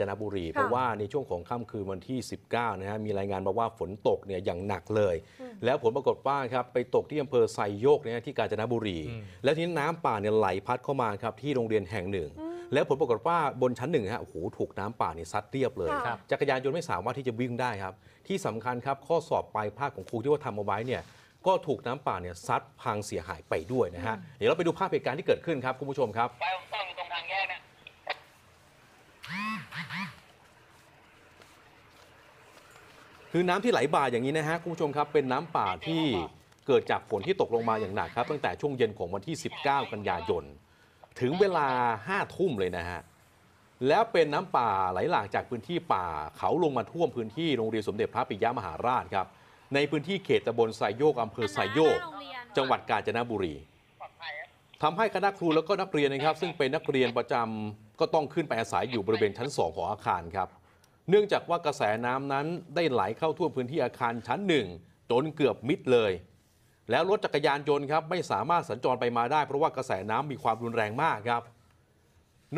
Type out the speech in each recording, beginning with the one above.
จนบุรี เพราะว่าในช่วงของค่ำคืนวันที่ 19 นะฮะ มีรายงานมาว่าฝนตกเนี่ยอย่างหนักเลย แล้วผลปรากฏว่าครับไปตกที่อำเภอไซโยกเนี่ยที่กาญจนบุรี แล้วทีนี้น้ำป่าเนี่ยไหลพัดเข้ามาครับ ที่โรงเรียนแห่งหนึ่ง แล้วผลปรากฏว่าบนชั้นหนึ่งฮะโอ้โหถูกน้ำป่าเนี่ยซัดเรียบเลย จักรยานยนต์ไม่สามารถที่จะวิ่งได้ครับ ที่สำคัญครับข้อสอบปลายภาคของครูที่ว่าทำเอาไว้เนี่ยก็ถูกน้ำป่าเนี่ยซัดพังเสียหายไปด้วยนะฮะเดี๋ยวเราไปดูภาพเหตุการณ์ที่เกิดขึ้นครับคุณผู้ชมครับคือน้ำที่ไหลบ่าอย่างนี้นะฮะ คุณผู้ชมครับเป็นน้ำป่าที่เกิดจากฝนที่ตกลงมาอย่างหนักครับ ตั้งแต่ช่วงเย็นของวันที่ 19กันยายนถึงเวลา 5 ทุ่มเลยนะฮะ แล้วเป็นน้ำป่าไหลหลากจากพื้นที่ป่า เขาลงมาท่วมพื้นที่โรงเรียนสมเด็จพระปิยมหาราชครับในพื้นที่เขตตำบลไซโยกอำเภอไซโยก จังหวัดกาญจนบุรีทำให้คณะครูแล้วก็นักเรียนนะครับ ซึ่งเป็นนักเรียนประจำก็ต้องขึ้นไปอาศัยอยู่บริเวณชั้น2ของอาคารครับเนื่องจากว่ากระแสน้ำนั้นได้ไหลเข้าท่วมพื้นที่อาคารชั้นหนึ่งจนเกือบมิดเลย แล้วรถจักรยานยนต์ครับไม่สามารถสัญจรไปมาได้ เพราะว่ากระแสน้ำมีความรุนแรงมากครับ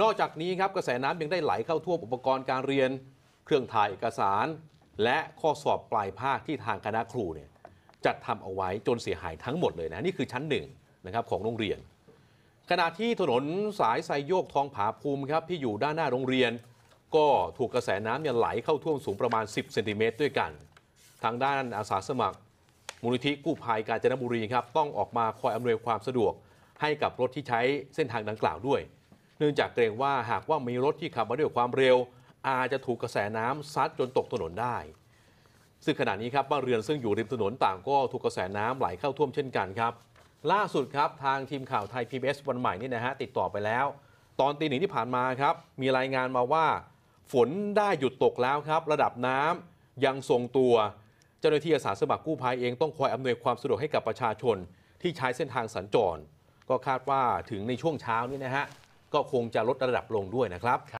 นอกจากนี้ครับกระแสน้ำยังได้ไหลเข้าท่วมอุปกรณ์การเรียน เครื่องถ่ายเอกสาร และข้อสอบปลายภาคที่ทางคณะครูเนี่ยจัดทำเอาไว้จนเสียหายทั้งหมดเลยนะนี่คือชั้นหนึ่งนะครับของโรงเรียนขณะที่ถนนสายไซโยกทองผาภูมิครับที่อยู่ด้านหน้าโรงเรียนก็ถูกกระแสน้ำเนี่ยไหลเข้าท่วมสูงประมาณ 10เซนติเมตรด้วยกัน ทางด้านอาสาสมัคร มูลนิธิกู้ภัยกาญจนบุรีครับ ต้องออกมาคอยอำนวยความสะดวกให้กับรถที่ใช้เส้นทางดังกล่าวด้วย เนื่องจากเกรงว่าหากว่ามีรถที่ขับมาด้วยความเร็ว อาจจะถูกกระแสน้ำซัดจนตกถนนได้ ซึ่งขณะนี้ครับบ้านเรือนซึ่งอยู่ริมถนนต่าง ก็ถูกกระแสน้ำไหลเข้าท่วมเช่นกันครับ ล่าสุดครับทางทีมข่าวไทย PBS วันใหม่นี่นะฮะติดต่อไปแล้ว ตอนตีหนึ่งที่ผ่านมาครับมีรายงานมาว่าฝนได้หยุดตกแล้วครับ ระดับน้ำยังทรงตัวเจ้าหน้าที่อาสาสมัครกู้ภัยเองต้องคอยอำนวยความสะดวกให้กับประชาชน ที่ใช้เส้นทางสัญจร ก็คาดว่าถึงในช่วงเช้านี้นะฮะก็คงจะลดระดับลงด้วยนะครับ